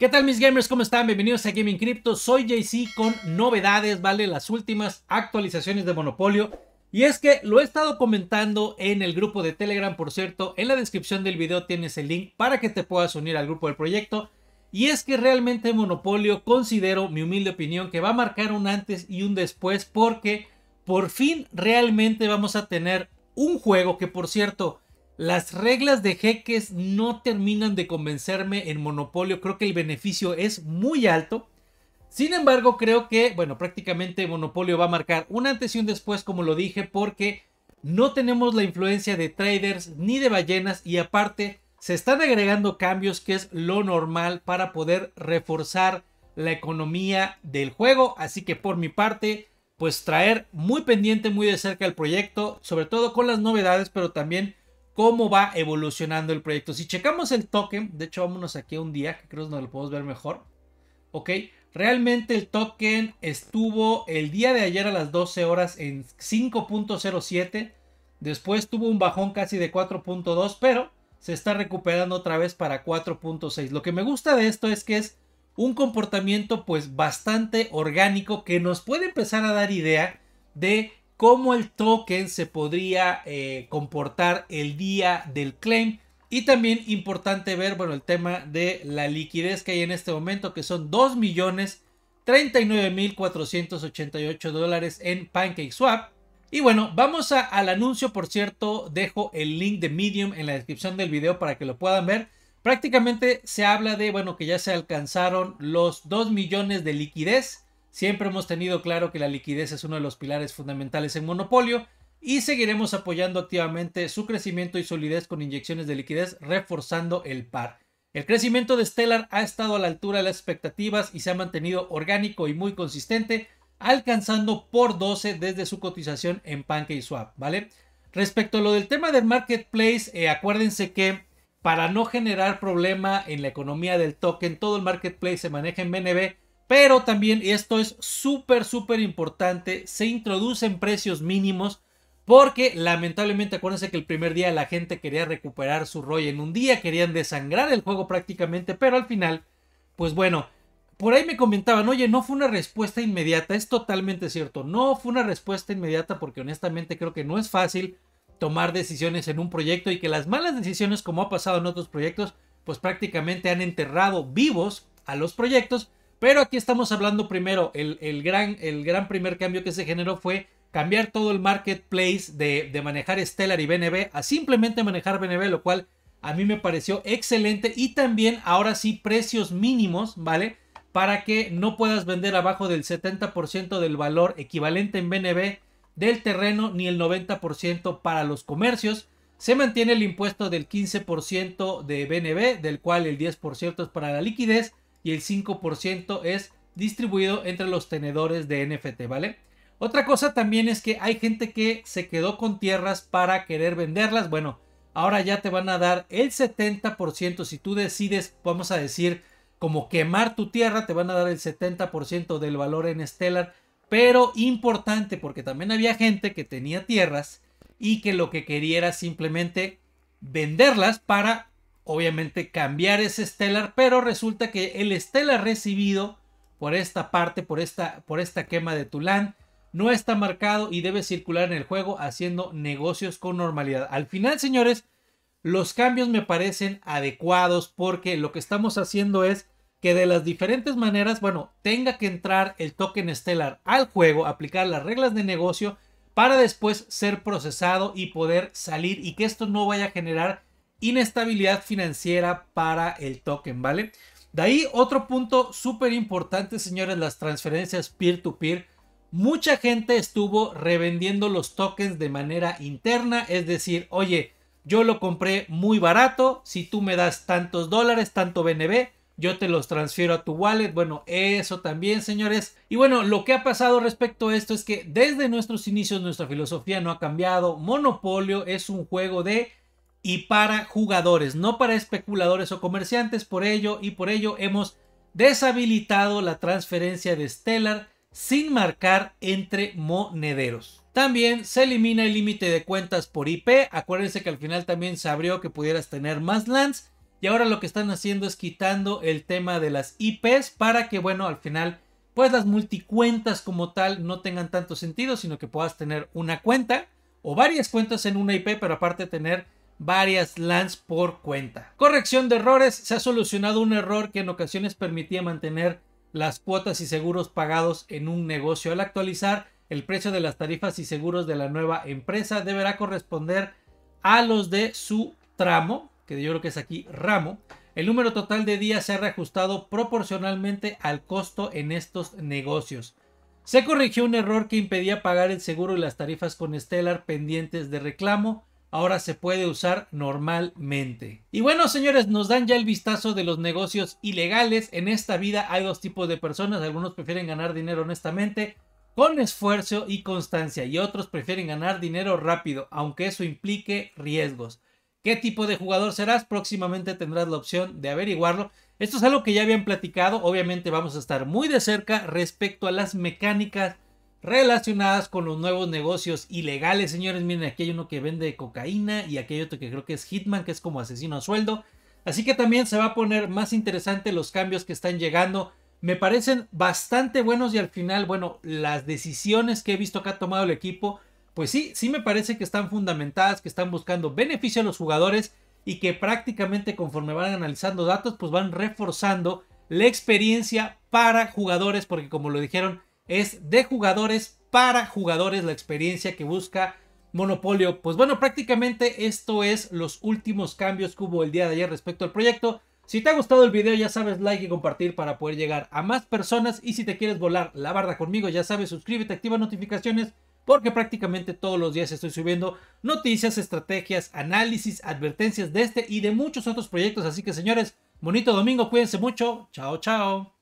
¿Qué tal mis gamers? ¿Cómo están? Bienvenidos a Gaming Crypto. Soy JC con novedades, ¿vale? Las últimas actualizaciones de Monopolio. Y es que lo he estado comentando en el grupo de Telegram, por cierto. En la descripción del video tienes el link para que te puedas unir al grupo del proyecto. Y es que realmente Monopolio considero, mi humilde opinión, que va a marcar un antes y un después porque por fin realmente vamos a tener un juego que, por cierto, las reglas de jeques no terminan de convencerme en Monopolio. Creo que el beneficio es muy alto. Sin embargo, creo que, bueno, prácticamente Monopolio va a marcar un antes y un después, como lo dije, porque no tenemos la influencia de traders ni de ballenas y aparte se están agregando cambios que es lo normal para poder reforzar la economía del juego. Así que por mi parte, pues traer muy pendiente, muy de cerca el proyecto, sobre todo con las novedades, pero también cómo va evolucionando el proyecto. Si checamos el token, de hecho vámonos aquí a un día, que creo que nos lo podemos ver mejor. Ok, realmente el token estuvo el día de ayer a las 12 horas en 5.07. Después tuvo un bajón casi de 4.2, pero se está recuperando otra vez para 4.6. Lo que me gusta de esto es que es un comportamiento pues bastante orgánico que nos puede empezar a dar idea de cómo el token se podría eh, comportar el día del claim. Y también importante ver, bueno, el tema de la liquidez que hay en este momento, que son 2 millones dólares en PancakeSwap. Y bueno, vamos al anuncio, por cierto, dejo el link de Medium en la descripción del video para que lo puedan ver. Prácticamente se habla de, bueno, que ya se alcanzaron los 2 millones de liquidez Siempre hemos tenido claro que la liquidez es uno de los pilares fundamentales en Monopolio y seguiremos apoyando activamente su crecimiento y solidez con inyecciones de liquidez, reforzando el par. El crecimiento de Stellar ha estado a la altura de las expectativas y se ha mantenido orgánico y muy consistente, alcanzando por 12 desde su cotización en PancakeSwap, ¿vale? Respecto a lo del tema del marketplace, eh, acuérdense que para no generar problema en la economía del token, todo el marketplace se maneja en BNB pero también, y esto es súper, súper importante, se introducen precios mínimos porque lamentablemente acuérdense que el primer día la gente quería recuperar su rollo. en un día, querían desangrar el juego prácticamente, pero al final, pues bueno, por ahí me comentaban, oye, no fue una respuesta inmediata, es totalmente cierto, no fue una respuesta inmediata porque honestamente creo que no es fácil tomar decisiones en un proyecto y que las malas decisiones, como ha pasado en otros proyectos, pues prácticamente han enterrado vivos a los proyectos pero aquí estamos hablando primero, el, gran, el gran primer cambio que se generó fue cambiar todo el marketplace de, de, manejar Stellar y BNB a simplemente manejar BNB, lo cual a mí me pareció excelente. Y también ahora sí precios mínimos, ¿vale? Para que no puedas vender abajo del 70% del valor equivalente en BNB del terreno ni el 90% para los comercios. Se mantiene el impuesto del 15% de BNB, del cual el 10% es para la liquidez y el 5% es distribuido entre los tenedores de NFT, ¿vale? Otra cosa también es que hay gente que se quedó con tierras para querer venderlas. Bueno, ahora ya te van a dar el 70% si tú decides, vamos a decir, como quemar tu tierra, te van a dar el 70% del valor en Stellar. Pero importante, porque también había gente que tenía tierras y que lo que quería era simplemente venderlas para obviamente cambiar ese Stellar, pero resulta que el Stellar recibido por esta parte, por esta, por esta quema de Tulan, no está marcado y debe circular en el juego haciendo negocios con normalidad. Al final, señores, los cambios me parecen adecuados porque lo que estamos haciendo es que de las diferentes maneras, bueno, tenga que entrar el token Stellar al juego, aplicar las reglas de negocio para después ser procesado y poder salir y que esto no vaya a generar inestabilidad financiera para el token, ¿vale? De ahí otro punto súper importante, señores, las transferencias peer-to-peer. mucha gente estuvo revendiendo los tokens de manera interna, es decir, oye, yo lo compré muy barato, si tú me das tantos dólares, tanto BNB, yo te los transfiero a tu wallet, bueno, eso también, señores. Y bueno, lo que ha pasado respecto a esto es que desde nuestros inicios nuestra filosofía no ha cambiado, Monopolio es un juego de y para jugadores, no para especuladores o comerciantes. Por ello y por ello hemos deshabilitado la transferencia de Stellar sin marcar entre monederos. También se elimina el límite de cuentas por IP. Acuérdense que al final también se abrió que pudieras tener más LANs. Y ahora lo que están haciendo es quitando el tema de las IPs para que, bueno, al final, pues las multicuentas como tal no tengan tanto sentido, sino que puedas tener una cuenta o varias cuentas en una IP, pero aparte tener varias LANs por cuenta. Corrección de errores. Se ha solucionado un error que en ocasiones permitía mantener las cuotas y seguros pagados en un negocio. Al actualizar, el precio de las tarifas y seguros de la nueva empresa deberá corresponder a los de su tramo, que yo creo que es aquí ramo. El número total de días se ha reajustado proporcionalmente al costo en estos negocios. Se corrigió un error que impedía pagar el seguro y las tarifas con Stellar pendientes de reclamo ahora se puede usar normalmente. Y bueno, señores, nos dan ya el vistazo de los negocios ilegales. En esta vida hay dos tipos de personas. Algunos prefieren ganar dinero honestamente, con esfuerzo y constancia, y otros prefieren ganar dinero rápido, aunque eso implique riesgos. ¿Qué tipo de jugador serás? Próximamente tendrás la opción de averiguarlo. Esto es algo que ya habían platicado. Obviamente vamos a estar muy de cerca respecto a las mecánicas relacionadas con los nuevos negocios ilegales, señores. Miren, aquí hay uno que vende cocaína y aquí hay otro que creo que es Hitman, que es como asesino a sueldo. Así que también se va a poner más interesante los cambios que están llegando. Me parecen bastante buenos y al final, bueno, las decisiones que he visto que ha tomado el equipo, pues sí, sí me parece que están fundamentadas, que están buscando beneficio a los jugadores y que prácticamente conforme van analizando datos, pues van reforzando la experiencia para jugadores, porque como lo dijeron, es de jugadores para jugadores la experiencia que busca Monopolio. Pues bueno, prácticamente esto es los últimos cambios que hubo el día de ayer respecto al proyecto. Si te ha gustado el video ya sabes like y compartir para poder llegar a más personas y si te quieres volar la barda conmigo ya sabes suscríbete, activa notificaciones porque prácticamente todos los días estoy subiendo noticias, estrategias, análisis, advertencias de este y de muchos otros proyectos. Así que señores, bonito domingo, cuídense mucho, chao chao.